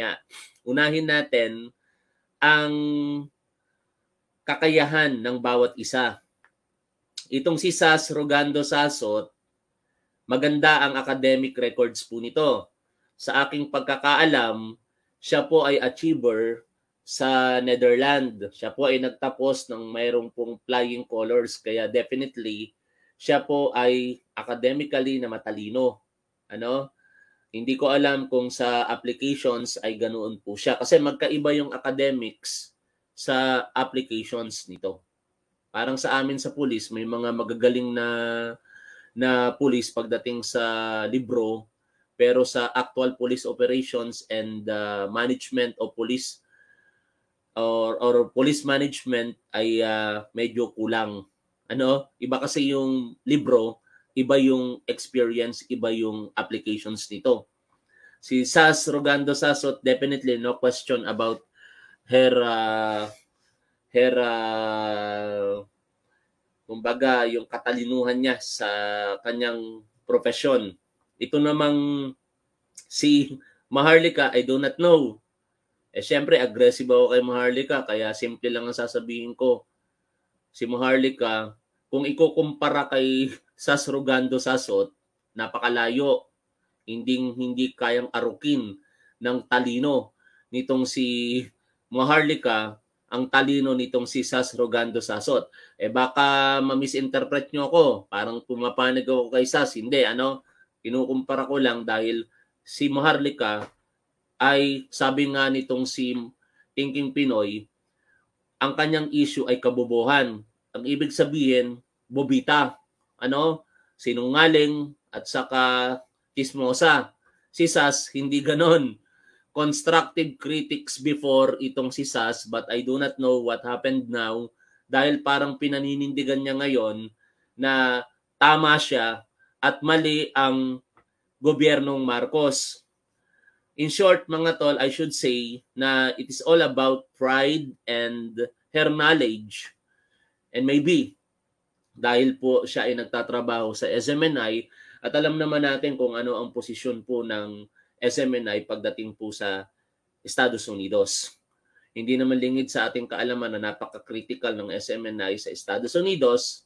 Kaya, unahin natin ang kakayahan ng bawat isa. Itong si Sas Rogando Sasot, maganda ang academic records po nito. Sa aking pagkakaalam, siya po ay achiever sa Netherlands. Siya po ay nagtapos ng mayroong pong flying colors kaya definitely siya po ay academically na matalino. Ano? Hindi ko alam kung sa applications ay ganoon po siya kasi magkaiba yung academics sa applications nito. Parang sa amin sa pulis may mga magagaling na na pulis pagdating sa libro pero sa actual police operations and uh, management of police or or police management ay uh, medyo kulang. Ano? Iba kasi yung libro iba yung experience, iba yung applications nito. Si Sas Rogando Sasot, definitely no question about her uh, her uh, kumbaga yung katalinuhan niya sa kanyang profession. Ito namang si Maharlika, I do not know. Eh syempre aggressive ako kay Maharlika kaya simple lang ang sasabihin ko. Si Maharlika, kung ikukumpara kay Sas Rugando Sasot, napakalayo. Hindi, hindi kayang arukin ng talino nitong si Maharlika ang talino nitong si Sas Rogando Sasot. Eh baka ma-misinterpret nyo ako. Parang pumapanig ako kay Sas. Hindi, ano? Kinukumpara ko lang dahil si Maharlika ay sabi nga nitong si Thinking Pinoy, ang kanyang issue ay kabobohan. Ang ibig sabihin, bobita ano, sinungaling at saka tismosa. Si Sas, hindi ganon. Constructive critics before itong si Sas but I do not know what happened now dahil parang pinaninindigan niya ngayon na tama siya at mali ang gobyernong Marcos. In short, mga tol, I should say na it is all about pride and her knowledge. And maybe dahil po siya ay nagtatrabaho sa SMNI at alam naman natin kung ano ang posisyon po ng SMNI pagdating po sa Estados Unidos. Hindi naman lingid sa ating kaalaman na napaka-critical ng SMNI sa Estados Unidos.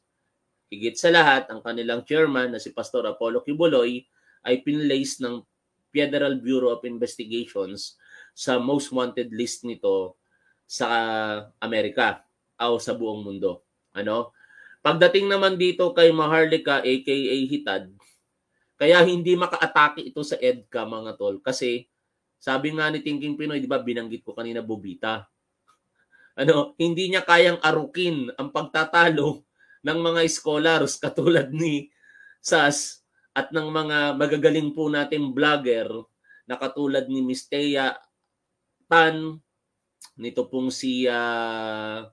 Higit sa lahat, ang kanilang chairman na si Pastor Apollo Kibuloy ay pinlace ng Federal Bureau of Investigations sa most wanted list nito sa Amerika ah, o sa buong mundo. Ano? Pagdating naman dito kay Maharlika aka Hitad, kaya hindi makaatake ito sa EDCA mga tol kasi sabi nga ni Thinking Pinoy, di ba binanggit ko kanina Bobita. Ano, hindi niya kayang arukin ang pagtatalo ng mga scholars katulad ni SAS at ng mga magagaling po nating vlogger na katulad ni Misteya Tan, nito pong si uh, ah,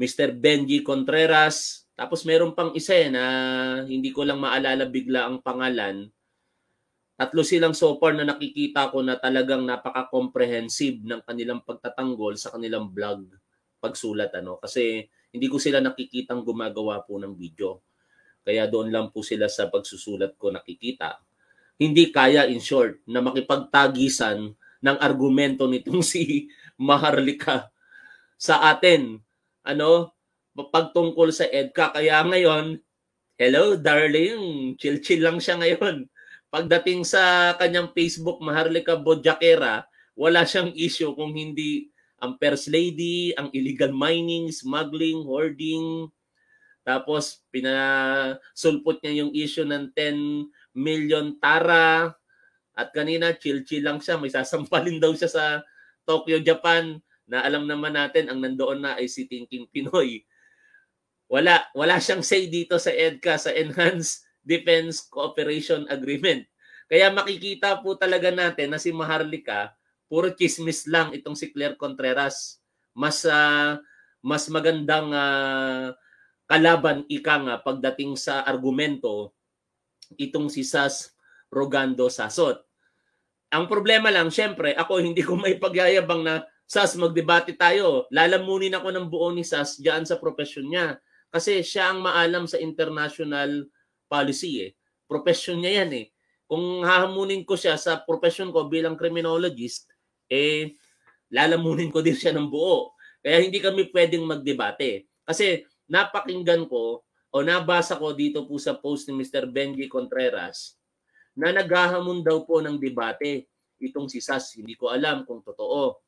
Mr. Benji Contreras, tapos meron pang isa eh, na hindi ko lang maalala bigla ang pangalan. Tatlo silang so far na nakikita ko na talagang napaka-comprehensive ng kanilang pagtatanggol sa kanilang vlog pagsulat ano kasi hindi ko sila nakikitang gumagawa po ng video. Kaya doon lang po sila sa pagsusulat ko nakikita. Hindi kaya in short na makipagtagisan ng argumento nitong si Maharlika sa atin. Ano? pagtungkol sa EDCA. Kaya ngayon, hello darling, chill-chill lang siya ngayon. Pagdating sa kanyang Facebook, Maharlika Bodjakera, wala siyang issue kung hindi ang First Lady, ang illegal mining, smuggling, hoarding, tapos pinasulpot niya yung issue ng 10 million tara. At kanina, chill-chill lang siya. May sasampalin daw siya sa Tokyo, Japan na alam naman natin ang nandoon na ay si Thinking Pinoy. Wala, wala siyang say dito sa EDCA, sa Enhanced Defense Cooperation Agreement. Kaya makikita po talaga natin na si Maharlika, puro chismis lang itong si Claire Contreras. Mas uh, mas magandang uh, kalaban ika nga pagdating sa argumento itong si Sas Rogando Sasot. Ang problema lang, syempre, ako hindi ko may pagyayabang na Sas, magdebate tayo. Lalamunin ako ng buo ni Sas diyan sa profesyon niya. Kasi siya ang maalam sa international policy eh. Profession niya yan eh. Kung hahamunin ko siya sa profession ko bilang criminologist, eh lalamunin ko din siya ng buo. Kaya hindi kami pwedeng magdebate. Kasi napakinggan ko o nabasa ko dito po sa post ni Mr. Benji Contreras na naghahamon daw po ng debate itong si SAS. Hindi ko alam kung totoo.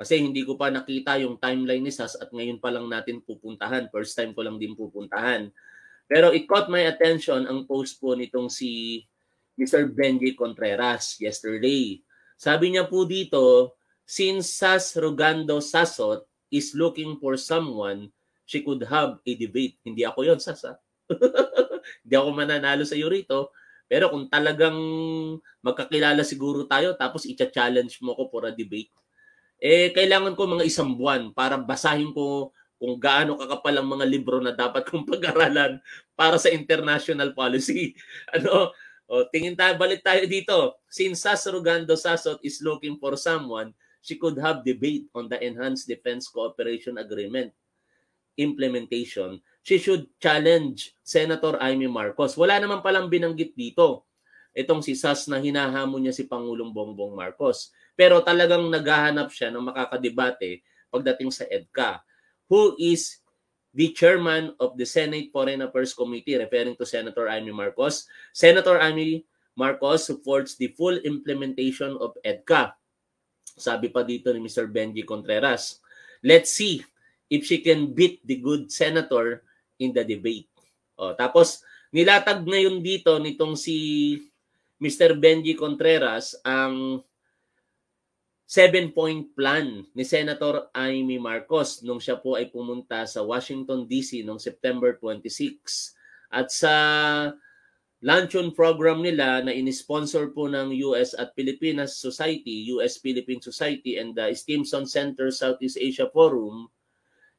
Kasi hindi ko pa nakita yung timeline ni Sas at ngayon pa lang natin pupuntahan. First time ko lang din pupuntahan. Pero it caught my attention ang post po nitong si Mr. Benji Contreras yesterday. Sabi niya po dito, since Sas Rogando Sasot is looking for someone, she could have a debate. Hindi ako yon Sas. Hindi ako mananalo sa iyo rito. Pero kung talagang magkakilala siguro tayo, tapos i-challenge mo ko for a debate, eh kailangan ko mga isang buwan para basahin ko kung gaano kakapal ang mga libro na dapat kong pag-aralan para sa international policy. ano? O, tingin tayo, balik tayo dito. Since Sasro Gando Sasot is looking for someone, she could have debate on the Enhanced Defense Cooperation Agreement implementation. She should challenge Senator Amy Marcos. Wala naman palang binanggit dito itong si Sas na hinahamon niya si Pangulong Bongbong Marcos. Pero talagang naghahanap siya ng makakadebate pagdating sa EDCA. Who is the chairman of the Senate Foreign Affairs Committee, referring to Senator Amy Marcos. Senator Amy Marcos supports the full implementation of EDCA. Sabi pa dito ni Mr. Benji Contreras. Let's see if she can beat the good senator in the debate. O, tapos, nilatag ngayon dito nitong si Mr. Benji Contreras ang seven-point plan ni Senator Amy Marcos nung siya po ay pumunta sa Washington DC noong September 26. At sa luncheon program nila na inisponsor po ng US at Pilipinas Society, US-Philippine Society and the Stimson Center Southeast Asia Forum,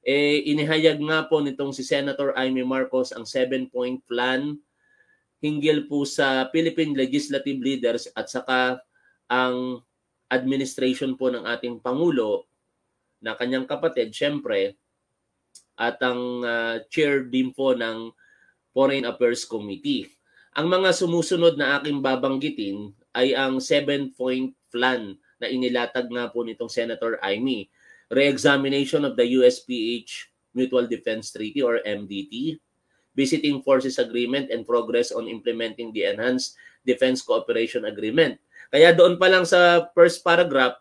eh, inihayag nga po nitong si Senator Amy Marcos ang seven-point plan hinggil po sa Philippine legislative leaders at saka ang administration po ng ating Pangulo na kanyang kapatid, syempre, at ang uh, chair din po ng Foreign Affairs Committee. Ang mga sumusunod na aking babanggitin ay ang seven-point plan na inilatag nga po nitong Senator Aimee. Re-examination of the USPH Mutual Defense Treaty or MDT, Visiting Forces Agreement and Progress on Implementing the Enhanced Defense Cooperation Agreement. Kaya doon pa lang sa first paragraph,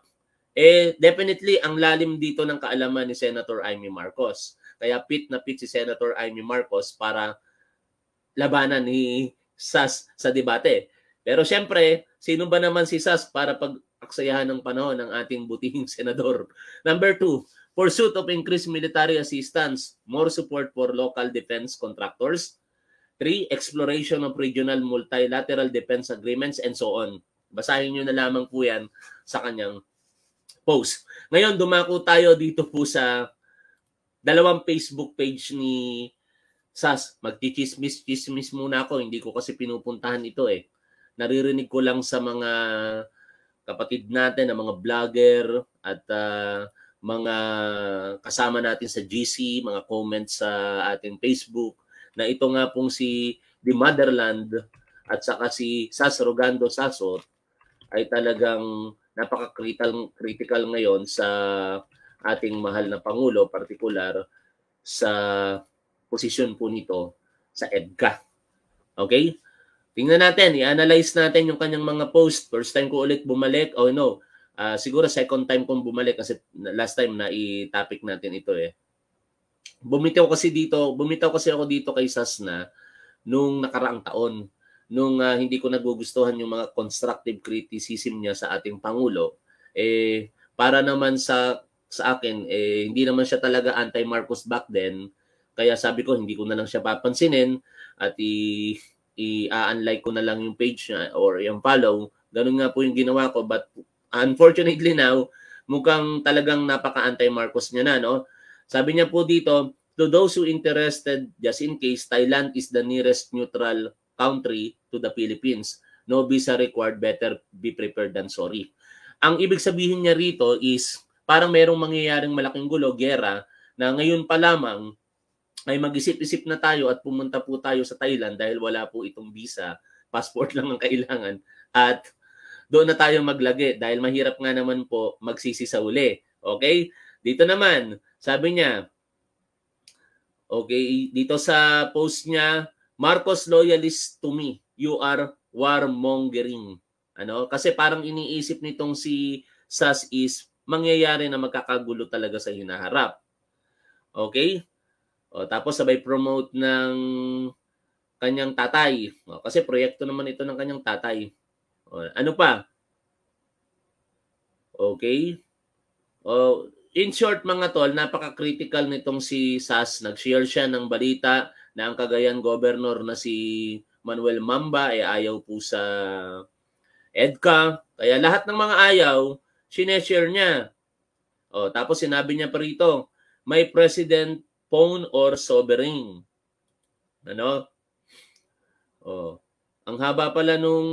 eh definitely ang lalim dito ng kaalaman ni Senator Amy Marcos. Kaya pit na pit si Senator Amy Marcos para labanan ni SAS sa debate. Pero siyempre, sino ba naman si SAS para pag-aksayahan ng panahon ng ating butihing senador? Number two, pursuit of increased military assistance, more support for local defense contractors, Three, exploration of regional multilateral defense agreements and so on. Basahin nyo na lamang po yan sa kanyang post. Ngayon, dumako tayo dito po sa dalawang Facebook page ni Sas. Magchichismis-chismis muna ako. Hindi ko kasi pinupuntahan ito eh. Naririnig ko lang sa mga kapatid natin, na mga vlogger at uh, mga kasama natin sa GC, mga comments sa ating Facebook na ito nga pong si The Motherland at saka si Sas Sasot ay talagang napaka-critical critical ngayon sa ating mahal na Pangulo, particular sa posisyon po nito sa EDCA. Okay? Tingnan natin, i-analyze natin yung kanyang mga post. First time ko ulit bumalik. Oh no, uh, siguro second time kong bumalik kasi last time na i-topic natin ito eh bumitaw kasi dito, bumitaw kasi ako dito kay Sasna nung nakaraang taon nung uh, hindi ko nagugustuhan yung mga constructive criticism niya sa ating pangulo eh para naman sa sa akin eh hindi naman siya talaga anti-Marcos back then kaya sabi ko hindi ko na lang siya papansinin at i i-unlike ko na lang yung page niya or yung follow ganun nga po yung ginawa ko but unfortunately now mukhang talagang napaka anti-Marcos niya na no sabi niya po dito, to those who interested, just in case, Thailand is the nearest neutral country to the Philippines. No visa required, better be prepared than sorry. Ang ibig sabihin niya rito is parang merong mangyayaring malaking gulo, gera, na ngayon pa lamang ay mag-isip-isip na tayo at pumunta po tayo sa Thailand dahil wala po itong visa, passport lang ang kailangan at doon na tayo maglagi dahil mahirap nga naman po magsisi sa uli. Okay? Dito naman, sabi niya, okay, dito sa post niya, Marcos loyalist to me. You are warmongering. Ano? Kasi parang iniisip nitong si SAS is mangyayari na magkakagulo talaga sa hinaharap. Okay? O, tapos sabay promote ng kanyang tatay. O, kasi proyekto naman ito ng kanyang tatay. O, ano pa? Okay? O, in short mga tol, napaka-critical nitong si SAS. Nag-share siya ng balita na ang Cagayan Governor na si Manuel Mamba ay ayaw po sa EDCA. Kaya lahat ng mga ayaw, sineshare niya. O, tapos sinabi niya pa rito, may president phone or sovereign. Ano? O, ang haba pala nung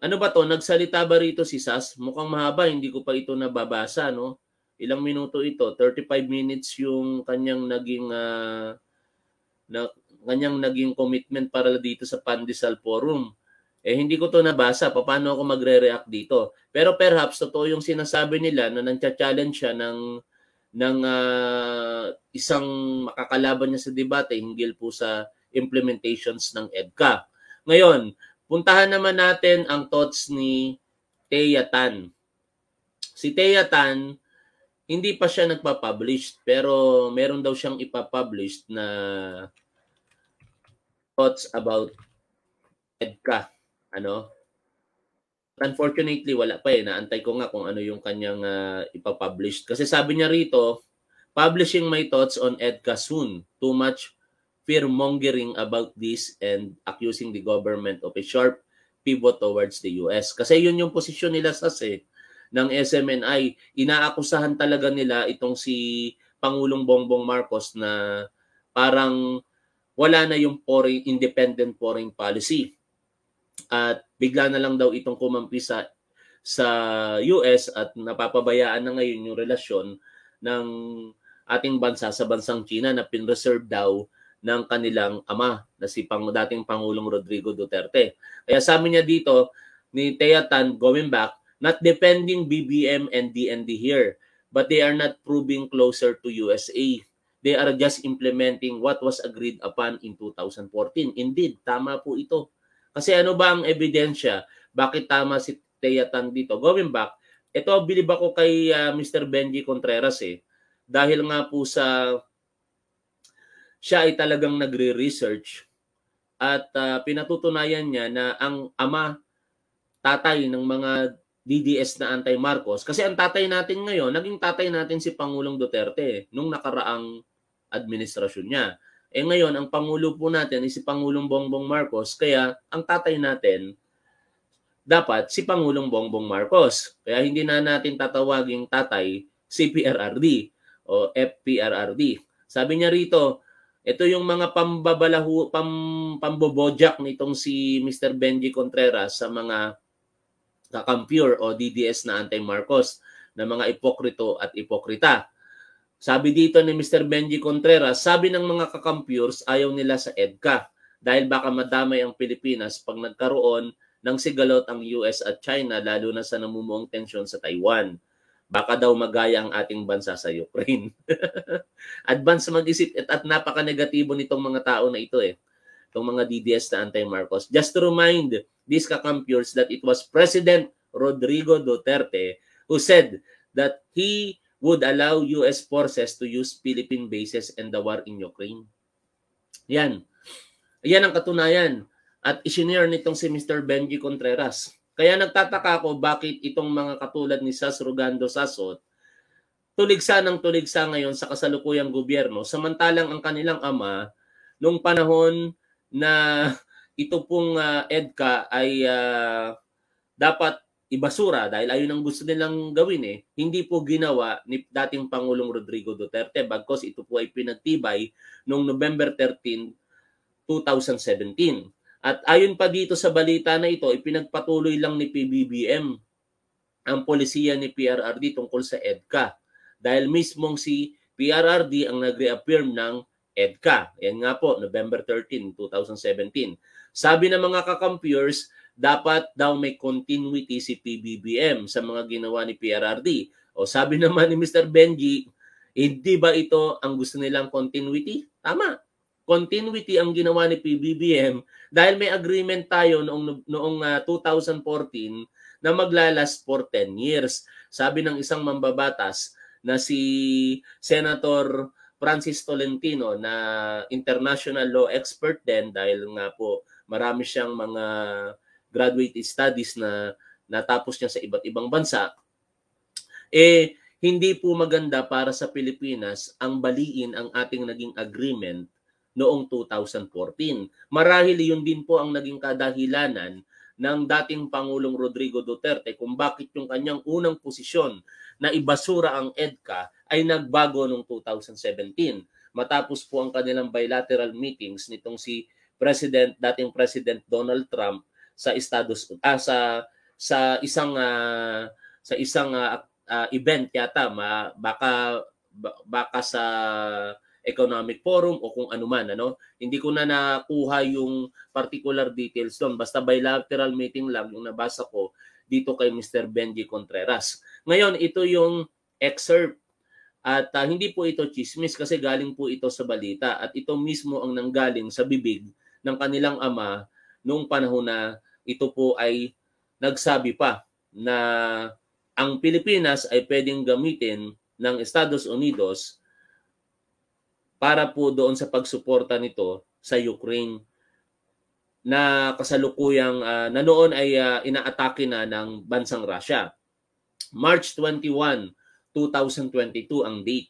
ano ba to? Nagsalita ba rito si Sas? Mukhang mahaba, hindi ko pa ito nababasa, no? Ilang minuto ito? 35 minutes yung kanyang naging uh, na, kanyang naging commitment para dito sa Pandesal Forum. Eh hindi ko to nabasa, paano ako magre-react dito? Pero perhaps totoo yung sinasabi nila na nang-challenge siya ng ng uh, isang makakalaban niya sa debate hinggil po sa implementations ng EDCA. Ngayon, Puntahan naman natin ang thoughts ni Thea Tan. Si Thea Tan, hindi pa siya nagpa-publish pero meron daw siyang ipa ipapublish na thoughts about EDCA. Ano? Unfortunately, wala pa eh. Naantay ko nga kung ano yung kanyang uh, ipapublish. Kasi sabi niya rito, publishing my thoughts on EDCA soon. Too much fear mongering about this and accusing the government of a sharp pivot towards the US. Kasi yun yung posisyon nila sa eh, ng SMNI. Inaakusahan talaga nila itong si Pangulong Bongbong Marcos na parang wala na yung foreign, independent foreign policy. At bigla na lang daw itong kumampi sa, sa US at napapabayaan na ngayon yung relasyon ng ating bansa sa bansang China na pinreserve daw ng kanilang ama na si pang, dating Pangulong Rodrigo Duterte. Kaya sabi niya dito ni Thea going back, not defending BBM and DND here, but they are not proving closer to USA. They are just implementing what was agreed upon in 2014. Indeed, tama po ito. Kasi ano ba ang ebidensya? Bakit tama si Thea dito? Going back, ito bilib ako kay uh, ah, Mr. Benji Contreras eh. Dahil nga po sa siya ay talagang nagre-research at uh, pinatutunayan niya na ang ama tatay ng mga DDS na anti-Marcos kasi ang tatay natin ngayon naging tatay natin si Pangulong Duterte eh, nung nakaraang administrasyon niya. Eh ngayon ang pangulo po natin ay si Pangulong Bongbong Marcos kaya ang tatay natin dapat si Pangulong Bongbong Marcos. Kaya hindi na natin tatawaging tatay si CPRRD o FPRRD. Sabi niya rito, ito yung mga pambabalaho, pam, pambobojak nitong si Mr. Benji Contreras sa mga kakampure o DDS na anti-Marcos na mga ipokrito at ipokrita. Sabi dito ni Mr. Benji Contreras, sabi ng mga kakampures ayaw nila sa EDCA dahil baka madamay ang Pilipinas pag nagkaroon ng sigalot ang US at China lalo na sa namumuong tensyon sa Taiwan baka daw magaya ang ating bansa sa Ukraine. Advance mag-isip at, at napaka-negatibo nitong mga tao na ito eh. Itong mga DDS na anti-Marcos. Just to remind these kakampyurs that it was President Rodrigo Duterte who said that he would allow US forces to use Philippine bases and the war in Ukraine. Yan. Yan ang katunayan. At isinare nitong si Mr. Benji Contreras kaya nagtataka ako bakit itong mga katulad ni Sas Rugando Sasot tuligsa ng tuligsa ngayon sa kasalukuyang gobyerno samantalang ang kanilang ama nung panahon na ito pong uh, EDCA ay uh, dapat ibasura dahil ayun ang gusto nilang gawin eh. Hindi po ginawa ni dating Pangulong Rodrigo Duterte bagkos ito po ay pinagtibay noong November 13, 2017. At ayon pa dito sa balita na ito, ipinagpatuloy lang ni PBBM ang polisiya ni PRRD tungkol sa EDCA dahil mismong si PRRD ang nag-reaffirm ng EDCA. Yan nga po, November 13, 2017. Sabi ng mga kakampyors, dapat daw may continuity si PBBM sa mga ginawa ni PRRD. O sabi naman ni Mr. Benji, hindi ba ito ang gusto nilang continuity? Tama continuity ang ginawa ni PBBM dahil may agreement tayo noong noong uh, ah, 2014 na maglalas for 10 years. Sabi ng isang mambabatas na si Senator Francis Tolentino na international law expert din dahil nga po marami siyang mga graduate studies na natapos niya sa iba't ibang bansa eh hindi po maganda para sa Pilipinas ang baliin ang ating naging agreement noong 2014. Marahil yun din po ang naging kadahilanan ng dating Pangulong Rodrigo Duterte kung bakit yung kanyang unang posisyon na ibasura ang EDCA ay nagbago noong 2017 matapos po ang kanilang bilateral meetings nitong si President dating President Donald Trump sa Estados ah, sa sa isang uh, sa isang uh, uh, event yata ma, baka baka sa Economic Forum o kung ano man. Ano? Hindi ko na nakuha yung particular details doon. Basta bilateral meeting lang yung nabasa ko dito kay Mr. Benji Contreras. Ngayon, ito yung excerpt at uh, hindi po ito chismis kasi galing po ito sa balita at ito mismo ang nanggaling sa bibig ng kanilang ama noong panahon na ito po ay nagsabi pa na ang Pilipinas ay pwedeng gamitin ng Estados Unidos para po doon sa pagsuporta nito sa Ukraine na kasalukuyang uh, na noon ay uh, inaatake na ng bansang Russia. March 21, 2022 ang date.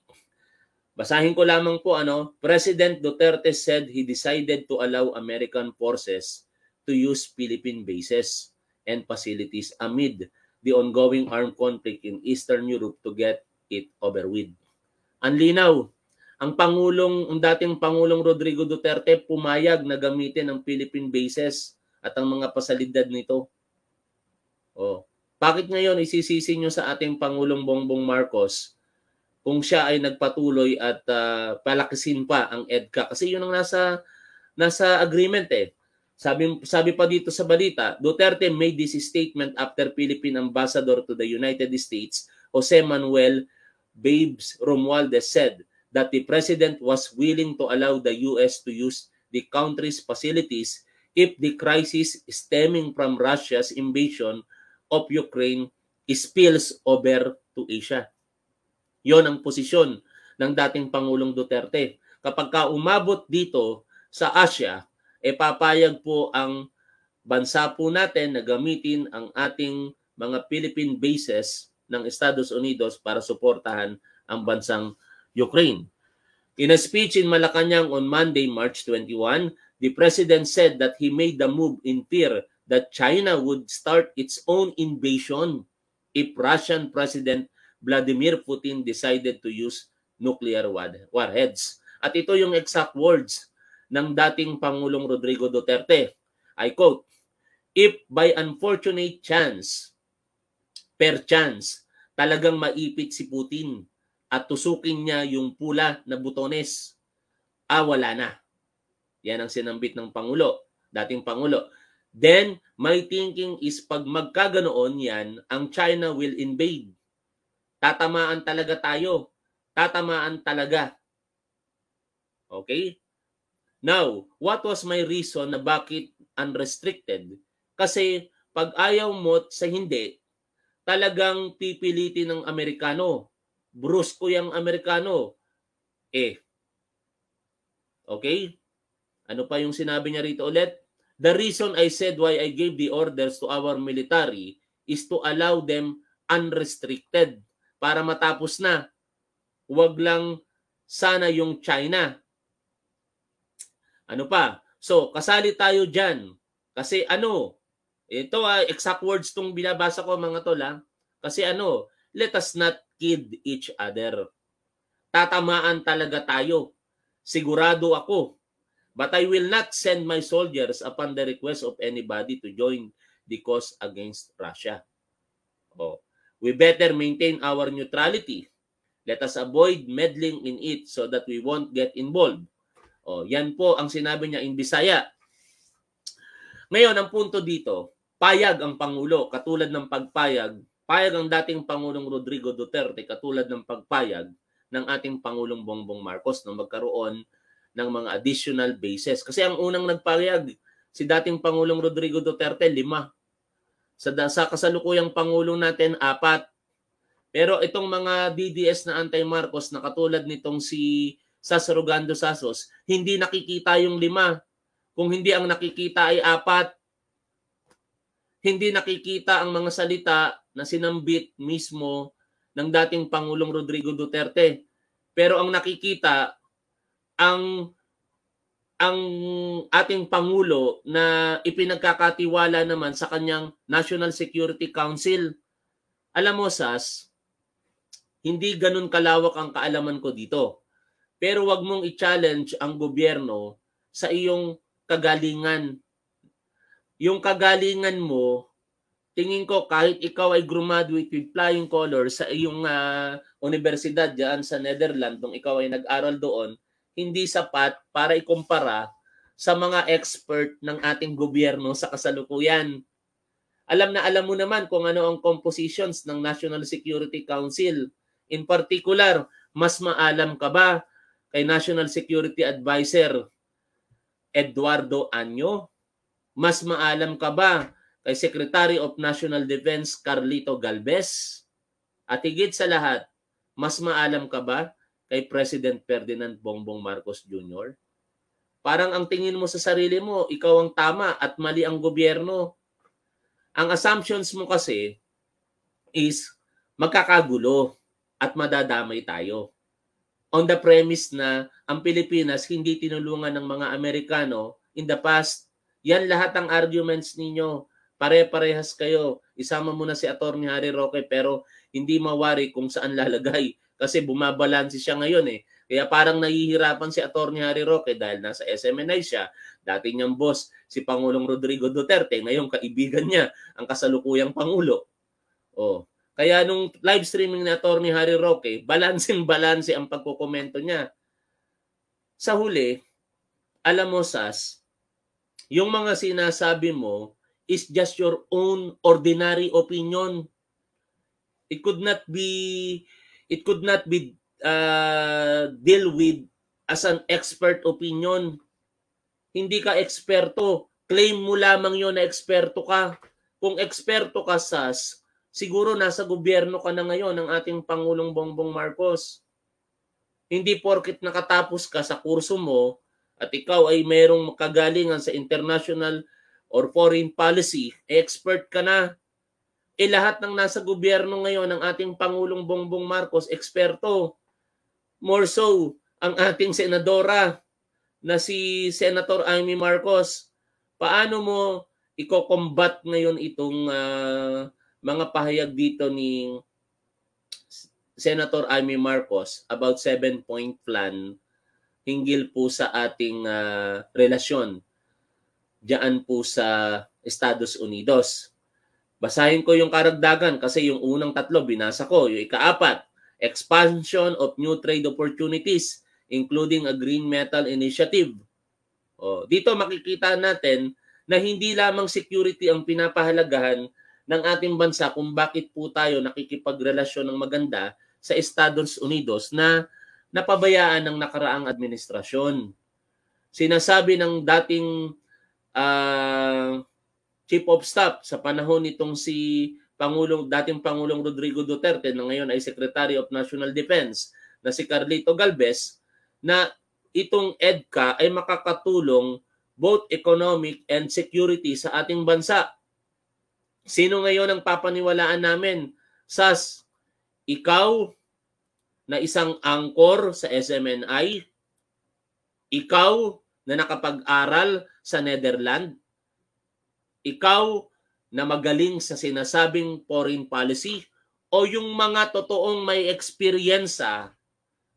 Basahin ko lamang po ano, President Duterte said he decided to allow American forces to use Philippine bases and facilities amid the ongoing armed conflict in Eastern Europe to get it over with. Ang linaw, ang Pangulong, ang dating Pangulong Rodrigo Duterte pumayag na gamitin ang Philippine bases at ang mga pasalidad nito. Oh. Bakit ngayon isisisi niyo sa ating Pangulong Bongbong Marcos kung siya ay nagpatuloy at uh, ah, palakasin pa ang EDCA? Kasi yun ang nasa, nasa agreement eh. Sabi, sabi pa dito sa balita, Duterte made this statement after Philippine Ambassador to the United States, Jose Manuel Babes Romualdez said, that the president was willing to allow the US to use the country's facilities if the crisis stemming from Russia's invasion of Ukraine spills over to Asia. Yon ang posisyon ng dating Pangulong Duterte. Kapag ka umabot dito sa Asia, e papayag po ang bansa po natin na gamitin ang ating mga Philippine bases ng Estados Unidos para suportahan ang bansang Ukraine. In a speech in Malacanang on Monday, March 21, the president said that he made the move in fear that China would start its own invasion if Russian President Vladimir Putin decided to use nuclear warheads. At ito yung exact words ng dating Pangulong Rodrigo Duterte. I quote, If by unfortunate chance, per chance, talagang maipit si Putin at tusukin niya yung pula na butones, ah, wala na. Yan ang sinambit ng Pangulo, dating Pangulo. Then, my thinking is pag magkaganoon yan, ang China will invade. Tatamaan talaga tayo. Tatamaan talaga. Okay? Now, what was my reason na bakit unrestricted? Kasi pag ayaw mo sa hindi, talagang pipilitin ng Amerikano brusko yung Amerikano. Eh. Okay? Ano pa yung sinabi niya rito ulit? The reason I said why I gave the orders to our military is to allow them unrestricted para matapos na. Huwag lang sana yung China. Ano pa? So, kasali tayo dyan. Kasi ano, ito ah, exact words tong binabasa ko mga tol ah. Kasi ano, let us not kid each other. Tatamaan talaga tayo. Sigurado ako. But I will not send my soldiers upon the request of anybody to join the cause against Russia. Oh. We better maintain our neutrality. Let us avoid meddling in it so that we won't get involved. Oh, yan po ang sinabi niya in Bisaya. Ngayon, ang punto dito, payag ang Pangulo, katulad ng pagpayag Payag ng dating Pangulong Rodrigo Duterte katulad ng pagpayag ng ating Pangulong Bongbong Marcos na magkaroon ng mga additional bases. Kasi ang unang nagpayag si dating Pangulong Rodrigo Duterte, lima. Sa, sa kasalukuyang Pangulong natin, apat. Pero itong mga DDS na anti-Marcos na katulad nitong si Sas Sasos, hindi nakikita yung lima. Kung hindi ang nakikita ay apat hindi nakikita ang mga salita na sinambit mismo ng dating Pangulong Rodrigo Duterte. Pero ang nakikita, ang ang ating Pangulo na ipinagkakatiwala naman sa kanyang National Security Council. Alam mo, Sas, hindi ganoon kalawak ang kaalaman ko dito. Pero wag mong i-challenge ang gobyerno sa iyong kagalingan yung kagalingan mo, tingin ko kahit ikaw ay graduate with flying colors sa iyong uh, universidad diyan sa Netherlands, nung ikaw ay nag-aral doon, hindi sapat para ikumpara sa mga expert ng ating gobyerno sa kasalukuyan. Alam na alam mo naman kung ano ang compositions ng National Security Council. In particular, mas maalam ka ba kay National Security Advisor Eduardo Anyo? Mas maalam ka ba kay Secretary of National Defense Carlito Galvez? At higit sa lahat, mas maalam ka ba kay President Ferdinand Bongbong Marcos Jr.? Parang ang tingin mo sa sarili mo, ikaw ang tama at mali ang gobyerno. Ang assumptions mo kasi is magkakagulo at madadamay tayo. On the premise na ang Pilipinas hindi tinulungan ng mga Amerikano in the past yan lahat ang arguments ninyo. Pare-parehas kayo. Isama mo na si Attorney Harry Roque pero hindi mawari kung saan lalagay kasi bumabalansi siya ngayon eh. Kaya parang nahihirapan si Attorney Harry Roque dahil nasa SMNI siya. Dati niyang boss si Pangulong Rodrigo Duterte, ngayon kaibigan niya ang kasalukuyang pangulo. Oh, kaya nung live streaming ni Attorney Harry Roque, balansing balanse ang pagkukomento niya. Sa huli, alam mo Sas, yung mga sinasabi mo is just your own ordinary opinion. It could not be it could not be uh, deal with as an expert opinion. Hindi ka eksperto. Claim mo lamang yon na eksperto ka. Kung eksperto ka, SAS, siguro nasa gobyerno ka na ngayon ng ating Pangulong Bongbong Marcos. Hindi porkit nakatapos ka sa kurso mo, at ikaw ay merong makagalingan sa international or foreign policy, expert ka na, eh lahat ng nasa gobyerno ngayon ng ating Pangulong Bongbong Marcos, eksperto. More so, ang ating senadora na si Senator Amy Marcos. Paano mo iko-combat ngayon itong uh, mga pahayag dito ni Senator Amy Marcos about seven-point plan hinggil po sa ating uh, relasyon diyan po sa Estados Unidos. Basahin ko yung karagdagan kasi yung unang tatlo binasa ko, yung ikaapat, expansion of new trade opportunities including a green metal initiative. Oh, dito makikita natin na hindi lamang security ang pinapahalagahan ng ating bansa kung bakit po tayo nakikipagrelasyon ng maganda sa Estados Unidos na napabayaan ng nakaraang administrasyon. Sinasabi ng dating uh, chief of staff sa panahon nitong si Pangulong dating Pangulong Rodrigo Duterte na ngayon ay Secretary of National Defense na si Carlito Galvez na itong EDCA ay makakatulong both economic and security sa ating bansa. Sino ngayon ang papaniwalaan namin? SAS, ikaw na isang angkor sa SMNI? Ikaw na nakapag-aral sa Netherlands? Ikaw na magaling sa sinasabing foreign policy? O yung mga totoong may experience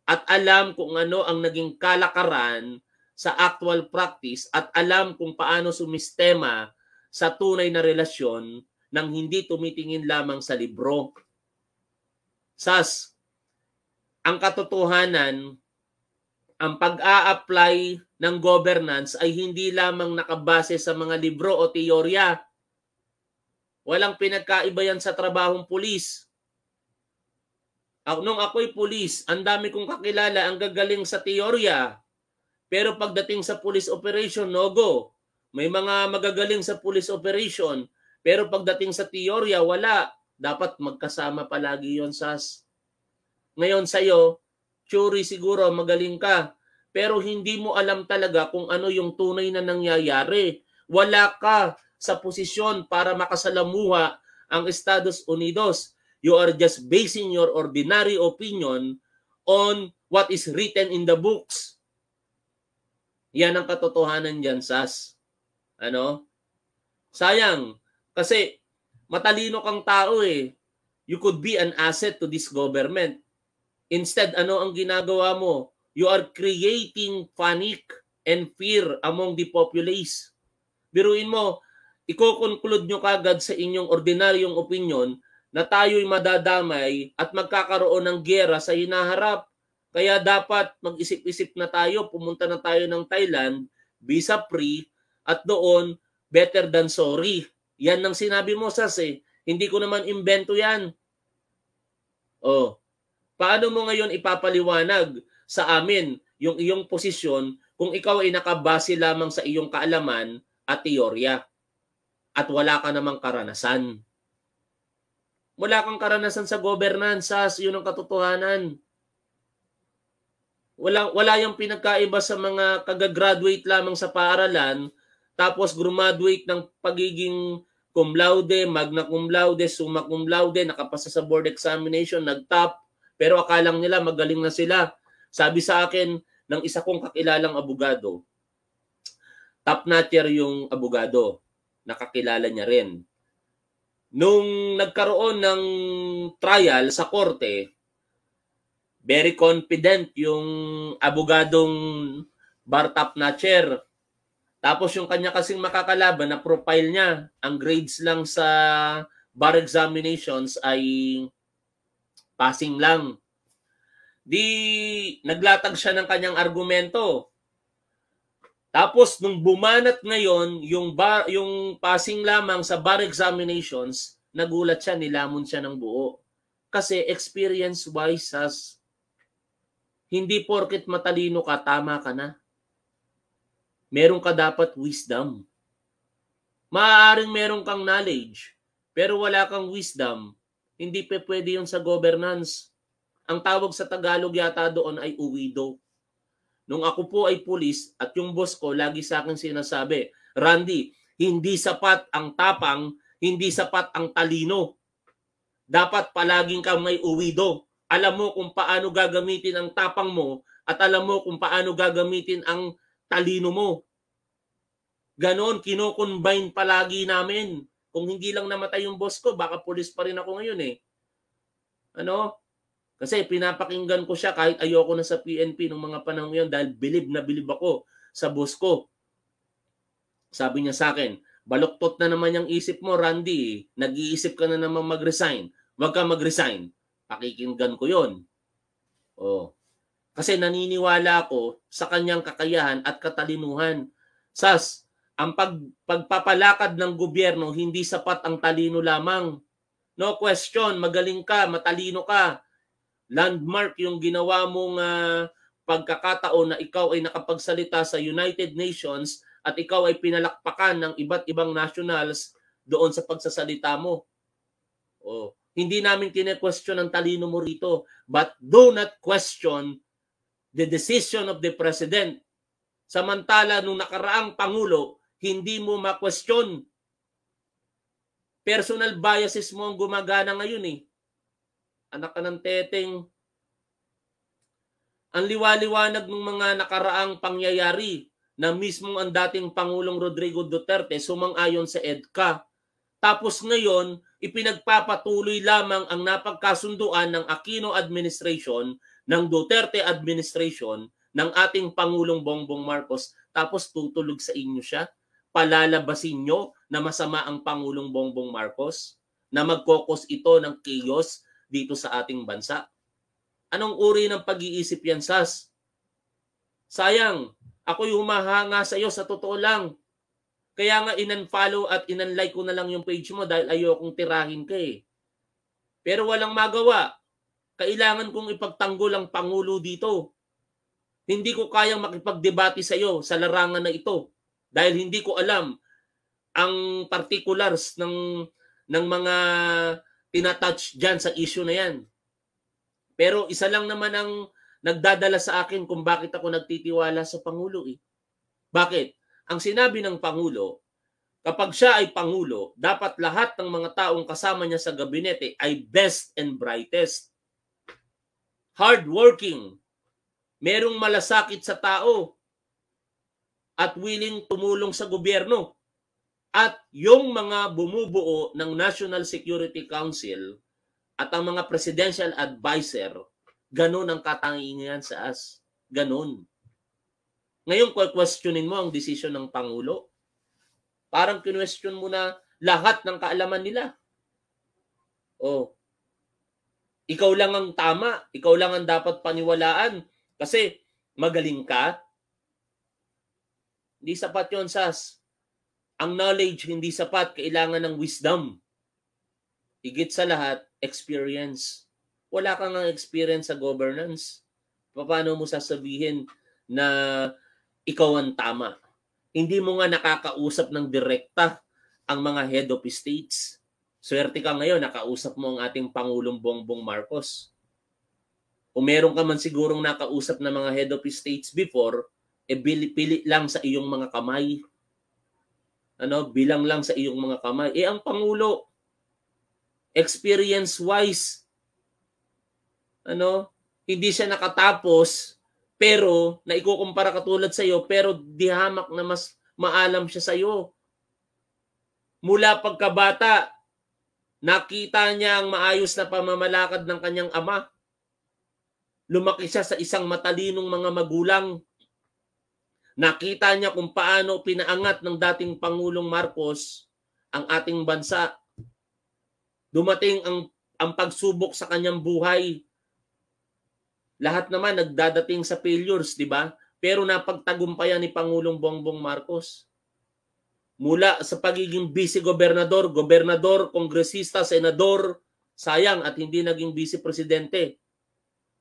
at alam kung ano ang naging kalakaran sa actual practice at alam kung paano sumistema sa tunay na relasyon nang hindi tumitingin lamang sa libro. Sas, ang katotohanan, ang pag-a-apply ng governance ay hindi lamang nakabase sa mga libro o teorya. Walang pinagkaiba yan sa trabahong pulis. Nung ako'y pulis, ang dami kong kakilala ang gagaling sa teorya. Pero pagdating sa police operation, no go. May mga magagaling sa police operation. Pero pagdating sa teorya, wala. Dapat magkasama palagi yon sa ngayon sa iyo, Churi siguro magaling ka, pero hindi mo alam talaga kung ano yung tunay na nangyayari. Wala ka sa posisyon para makasalamuha ang Estados Unidos. You are just basing your ordinary opinion on what is written in the books. Yan ang katotohanan diyan, Sas. Ano? Sayang. Kasi matalino kang tao eh. You could be an asset to this government. Instead, ano ang ginagawa mo? You are creating panic and fear among the populace. Biruin mo, iko-conclude nyo kagad sa inyong ordinaryong opinion na tayo'y madadamay at magkakaroon ng gera sa hinaharap. Kaya dapat mag-isip-isip na tayo, pumunta na tayo ng Thailand, visa free, at doon, better than sorry. Yan ang sinabi mo, Sas, eh. Hindi ko naman imbento yan. Oh, Paano mo ngayon ipapaliwanag sa amin yung iyong posisyon kung ikaw ay nakabase lamang sa iyong kaalaman at teorya at wala ka namang karanasan? Wala kang karanasan sa governance, yun ang katotohanan. Wala, wala yung pinagkaiba sa mga kagagraduate lamang sa paaralan tapos graduate ng pagiging cum laude, magna cum laude, summa cum laude, nakapasa sa board examination, nag-top, pero akalang nila magaling na sila. Sabi sa akin ng isa kong kakilalang abogado, top notcher yung abogado. Nakakilala niya rin. Nung nagkaroon ng trial sa korte, very confident yung abogadong bar top notcher tapos yung kanya kasing makakalaban na profile niya, ang grades lang sa bar examinations ay Passing lang. Di naglatag siya ng kanyang argumento. Tapos nung bumanat ngayon yung bar, yung passing lamang sa bar examinations, nagulat siya, nilamon siya ng buo. Kasi experience wise as hindi porket matalino ka, tama ka na. Meron ka dapat wisdom. Maaring meron kang knowledge, pero wala kang wisdom, hindi pa pwede yun sa governance. Ang tawag sa Tagalog yata doon ay uwido. Nung ako po ay pulis at yung boss ko lagi sa akin sinasabi, Randy, hindi sapat ang tapang, hindi sapat ang talino. Dapat palaging kang may uwido. Alam mo kung paano gagamitin ang tapang mo at alam mo kung paano gagamitin ang talino mo. Ganon, kinocombine palagi namin kung hindi lang namatay yung boss ko, baka pulis pa rin ako ngayon eh. Ano? Kasi pinapakinggan ko siya kahit ayoko na sa PNP nung mga panahon yun dahil bilib na bilib ako sa boss ko. Sabi niya sa akin, baluktot na naman yung isip mo, Randy. Eh. Nag-iisip ka na naman mag-resign. Huwag ka mag-resign. Pakikinggan ko yon. Oh. Kasi naniniwala ako sa kanyang kakayahan at katalinuhan. Sas, ang pag, pagpapalakad ng gobyerno, hindi sapat ang talino lamang. No question, magaling ka, matalino ka. Landmark yung ginawa mong uh, pagkakataon na ikaw ay nakapagsalita sa United Nations at ikaw ay pinalakpakan ng iba't ibang nationals doon sa pagsasalita mo. Oh, hindi namin kine-question ang talino mo rito, but do not question the decision of the president. Samantala nung nakaraang pangulo, hindi mo ma-question. Personal biases mo ang gumagana ngayon eh. Anak ka ng teteng. Ang liwaliwanag ng mga nakaraang pangyayari na mismo ang dating Pangulong Rodrigo Duterte sumang-ayon sa EDCA. Tapos ngayon, ipinagpapatuloy lamang ang napagkasunduan ng Aquino administration, ng Duterte administration, ng ating Pangulong Bongbong Marcos, tapos tutulog sa inyo siya palalabasin nyo na masama ang Pangulong Bongbong Marcos? Na magkokos ito ng chaos dito sa ating bansa? Anong uri ng pag-iisip yan, Sas? Sayang, ako yung humahanga sa iyo sa totoo lang. Kaya nga in-unfollow at in-unlike ko na lang yung page mo dahil ayokong tirahin ka eh. Pero walang magawa. Kailangan kong ipagtanggol ang Pangulo dito. Hindi ko kayang makipagdebate sa iyo sa larangan na ito dahil hindi ko alam ang particulars ng ng mga tinatouch diyan sa issue na 'yan. Pero isa lang naman ang nagdadala sa akin kung bakit ako nagtitiwala sa pangulo eh. Bakit? Ang sinabi ng pangulo, kapag siya ay pangulo, dapat lahat ng mga taong kasama niya sa gabinete ay best and brightest. Hardworking. Merong malasakit sa tao at willing tumulong sa gobyerno. At yung mga bumubuo ng National Security Council at ang mga presidential adviser, ganun ang katangingan sa as. Ganun. Ngayon, questionin mo ang desisyon ng Pangulo. Parang kinwestiyon mo na lahat ng kaalaman nila. Oh, ikaw lang ang tama, ikaw lang ang dapat paniwalaan kasi magaling ka, hindi sapat yon Sas. Ang knowledge, hindi sapat. Kailangan ng wisdom. Igit sa lahat, experience. Wala kang experience sa governance. Paano mo sasabihin na ikaw ang tama? Hindi mo nga nakakausap ng direkta ang mga head of states. Swerte ka ngayon, nakausap mo ang ating Pangulong Bongbong Marcos. Kung meron ka man sigurong nakausap ng mga head of states before, e pili lang sa iyong mga kamay. Ano, bilang lang sa iyong mga kamay. Eh ang pangulo experience wise ano, hindi siya nakatapos pero na ikukumpara katulad sa iyo pero di na mas maalam siya sa iyo. Mula pagkabata, nakita niya ang maayos na pamamalakad ng kanyang ama. Lumaki siya sa isang matalinong mga magulang Nakita niya kung paano pinaangat ng dating Pangulong Marcos ang ating bansa. Dumating ang, ang pagsubok sa kanyang buhay. Lahat naman nagdadating sa failures, di ba? Pero napagtagumpayan ni Pangulong Bongbong Marcos mula sa pagiging vice gobernador, gobernador, kongresista, senador, sayang at hindi naging vice presidente.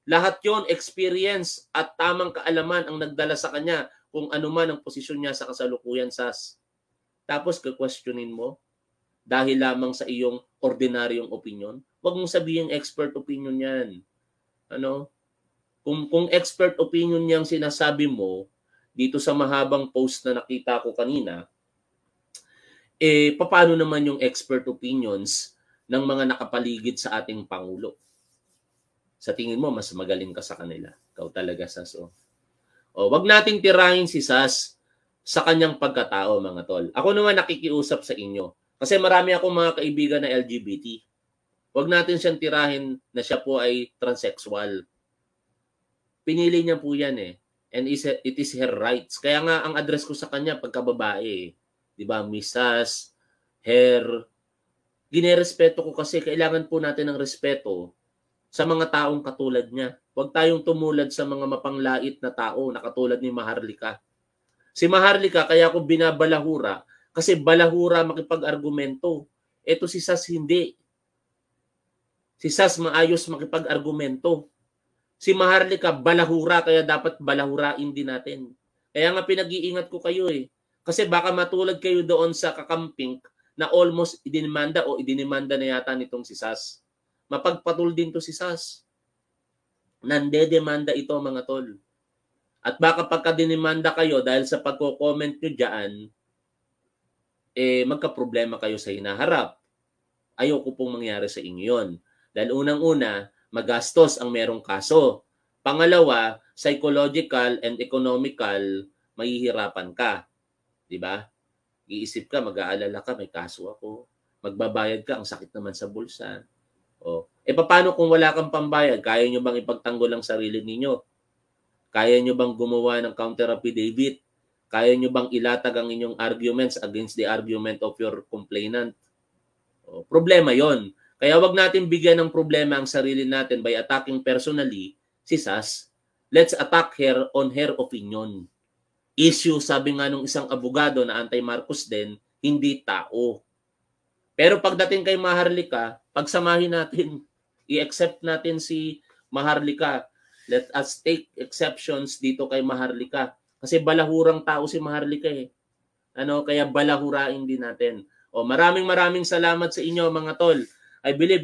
Lahat yon experience at tamang kaalaman ang nagdala sa kanya kung ano man ang posisyon niya sa kasalukuyan sas. Tapos kukwestiyonin mo dahil lamang sa iyong ordinaryong opinion. Huwag mong sabihin expert opinion yan. Ano? Kung, kung expert opinion niyang sinasabi mo dito sa mahabang post na nakita ko kanina, eh paano naman yung expert opinions ng mga nakapaligid sa ating Pangulo? Sa tingin mo, mas magaling ka sa kanila. Ikaw talaga sa so. Oh. O, oh, wag nating tirahin si Sas sa kanyang pagkatao, mga tol. Ako naman nakikiusap sa inyo. Kasi marami akong mga kaibigan na LGBT. Wag natin siyang tirahin na siya po ay transsexual. Pinili niya po yan eh. And it is her rights. Kaya nga ang address ko sa kanya pagkababae. Eh. Di ba? Misas, her. Ginerespeto ko kasi kailangan po natin ng respeto sa mga taong katulad niya. Huwag tayong tumulad sa mga mapanglait na tao na katulad ni Maharlika. Si Maharlika, kaya ako binabalahura kasi balahura makipag-argumento. Ito si Sas hindi. Si Sas maayos makipag-argumento. Si Maharlika, balahura kaya dapat balahurain din natin. Kaya nga pinag-iingat ko kayo eh. Kasi baka matulad kayo doon sa kakamping na almost idinimanda o idinimanda na yata nitong si Sas Mapagpatul din to si SAS. Nandedemanda ito mga tol. At baka pagka dinimanda kayo dahil sa pagko-comment nyo dyan, eh, magka-problema kayo sa hinaharap. Ayoko pong mangyari sa inyo yun. Dahil unang-una, magastos ang merong kaso. Pangalawa, psychological and economical, mahihirapan ka. Di ba? Iisip ka, mag-aalala ka, may kaso ako. Magbabayad ka, ang sakit naman sa bulsa. Oh. E paano kung wala kang pambayad? Kaya nyo bang ipagtanggol ang sarili ninyo? Kaya nyo bang gumawa ng counter affidavit? Kaya nyo bang ilatag ang inyong arguments against the argument of your complainant? Oh, problema yon. Kaya wag natin bigyan ng problema ang sarili natin by attacking personally si Sas. Let's attack her on her opinion. Issue, sabi nga nung isang abogado na anti-Marcos din, hindi tao. Pero pagdating kay Maharlika, pagsamahin natin, i-accept natin si Maharlika. Let us take exceptions dito kay Maharlika. Kasi balahurang tao si Maharlika eh. Ano, kaya balahurain din natin. O maraming maraming salamat sa inyo mga tol. I believe